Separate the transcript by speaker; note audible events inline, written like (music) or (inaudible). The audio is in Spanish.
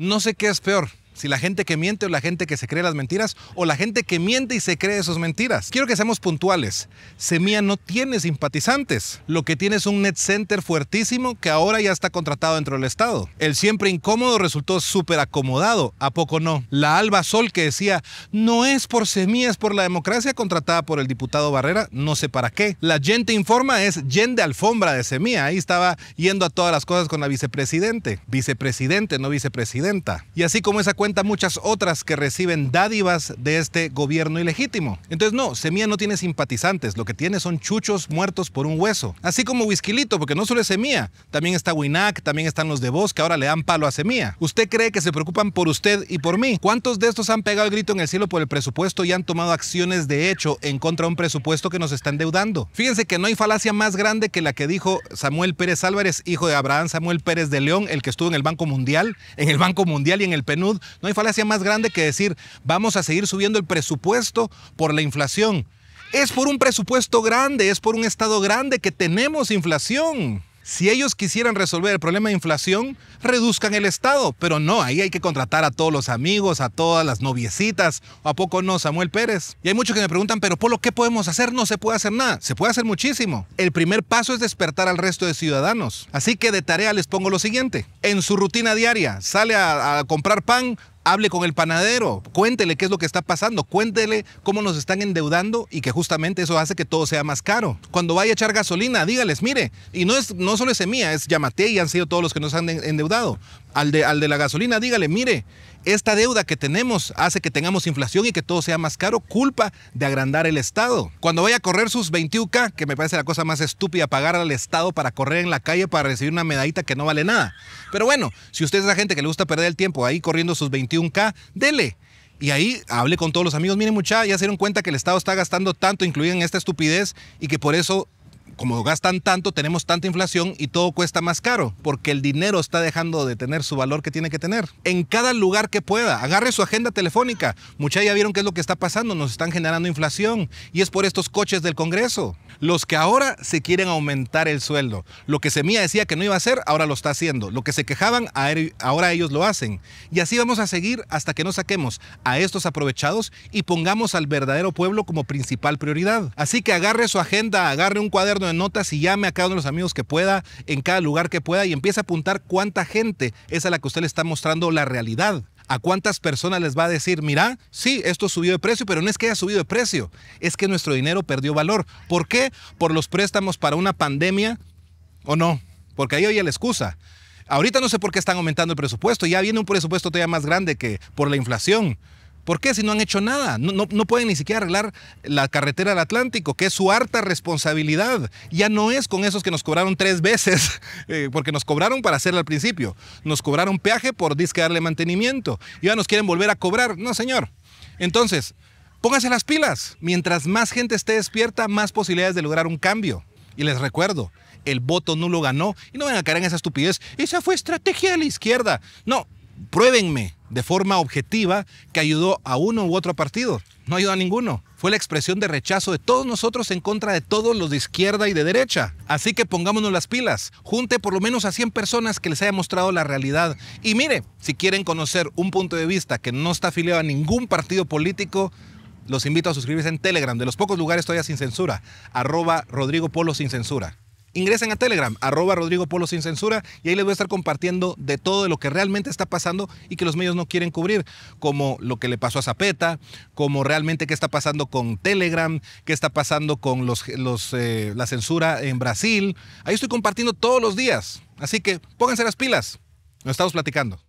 Speaker 1: No sé qué es peor, si la gente que miente o la gente que se cree las mentiras o la gente que miente y se cree Esas mentiras. Quiero que seamos puntuales. Semilla no tiene simpatizantes. Lo que tiene es un net center fuertísimo que ahora ya está contratado dentro del Estado. El siempre incómodo resultó súper acomodado. ¿A poco no? La Alba Sol que decía, no es por Semilla, es por la democracia contratada por el diputado Barrera, no sé para qué. La gente informa es Yen de alfombra de Semilla. Ahí estaba yendo a todas las cosas con la vicepresidente. Vicepresidente, no vicepresidenta. Y así como esa cuenta muchas otras que reciben dádivas de este gobierno ilegítimo. Entonces no, Semía no tiene simpatizantes, lo que tiene son chuchos muertos por un hueso. Así como Whisquilito, porque no solo es Semía también está Winac, también están los de voz que ahora le dan palo a Semía ¿Usted cree que se preocupan por usted y por mí? ¿Cuántos de estos han pegado el grito en el cielo por el presupuesto y han tomado acciones de hecho en contra de un presupuesto que nos está endeudando? Fíjense que no hay falacia más grande que la que dijo Samuel Pérez Álvarez, hijo de Abraham Samuel Pérez de León, el que estuvo en el Banco Mundial, en el Banco Mundial y en el PNUD, no hay falacia más grande que decir, vamos a seguir subiendo el presupuesto por la inflación. Es por un presupuesto grande, es por un Estado grande que tenemos inflación. Si ellos quisieran resolver el problema de inflación, reduzcan el Estado. Pero no, ahí hay que contratar a todos los amigos, a todas las noviecitas. ¿A poco no, Samuel Pérez? Y hay muchos que me preguntan, pero Polo, ¿qué podemos hacer? No se puede hacer nada. Se puede hacer muchísimo. El primer paso es despertar al resto de ciudadanos. Así que de tarea les pongo lo siguiente. En su rutina diaria, sale a, a comprar pan, hable con el panadero, cuéntele qué es lo que está pasando, cuéntele cómo nos están endeudando y que justamente eso hace que todo sea más caro. Cuando vaya a echar gasolina, dígales, mire, y no, es, no solo es Semilla, es Yamate y han sido todos los que nos han endeudado al de, al de la gasolina, dígale, mire, esta deuda que tenemos hace que tengamos inflación y que todo sea más caro, culpa de agrandar el Estado. Cuando vaya a correr sus 21K, que me parece la cosa más estúpida, pagar al Estado para correr en la calle para recibir una medallita que no vale nada. Pero bueno, si usted es la gente que le gusta perder el tiempo ahí corriendo sus 21K, dele. Y ahí hablé con todos los amigos, miren muchachos, ya se dieron cuenta que el Estado está gastando tanto, incluida en esta estupidez, y que por eso como gastan tanto, tenemos tanta inflación y todo cuesta más caro, porque el dinero está dejando de tener su valor que tiene que tener. En cada lugar que pueda, agarre su agenda telefónica. mucha ya vieron qué es lo que está pasando, nos están generando inflación y es por estos coches del Congreso. Los que ahora se quieren aumentar el sueldo. Lo que semía decía que no iba a hacer, ahora lo está haciendo. Lo que se quejaban, ahora ellos lo hacen. Y así vamos a seguir hasta que no saquemos a estos aprovechados y pongamos al verdadero pueblo como principal prioridad. Así que agarre su agenda, agarre un cuaderno de notas y llame a cada uno de los amigos que pueda, en cada lugar que pueda, y empieza a apuntar cuánta gente es a la que usted le está mostrando la realidad. ¿A cuántas personas les va a decir, mira, sí, esto subió de precio, pero no es que haya subido de precio, es que nuestro dinero perdió valor? ¿Por qué? Por los préstamos para una pandemia o no, porque ahí oye la excusa. Ahorita no sé por qué están aumentando el presupuesto, ya viene un presupuesto todavía más grande que por la inflación. ¿Por qué? Si no han hecho nada. No, no, pueden ni siquiera arreglar la carretera del Atlántico, que es su harta responsabilidad. Ya no es con esos que nos cobraron tres veces, (laughs) eh, porque nos cobraron para hacerla al principio. Nos cobraron peaje por disque darle mantenimiento. Y ahora nos quieren volver a cobrar. No, señor. Entonces, pónganse las pilas. Mientras más gente esté despierta, más posibilidades de lograr un cambio. Y les recuerdo, el voto no lo ganó. Y no van a caer en esa estupidez. Esa fue estrategia de la izquierda. No, pruébenme de forma objetiva que ayudó a uno u otro partido. No ayudó a ninguno. Fue la expresión de rechazo de todos nosotros en contra de todos los de izquierda y de derecha. Así que pongámonos las pilas. Junte por lo menos a 100 personas que les haya mostrado la realidad. Y mire, si quieren conocer un punto de vista que no está afiliado a ningún partido político, los invito a suscribirse en Telegram, de los pocos lugares todavía sin censura. Arroba Rodrigo Polo sin censura ingresen a Telegram, arroba Rodrigo Polo sin censura, y ahí les voy a estar compartiendo de todo lo que realmente está pasando y que los medios no quieren cubrir, como lo que le pasó a Zapeta, como realmente qué está pasando con Telegram, qué está pasando con los, eh, la censura en Brasil. Ahí estoy compartiendo todos los días, así que pónganse las pilas, nos estamos platicando.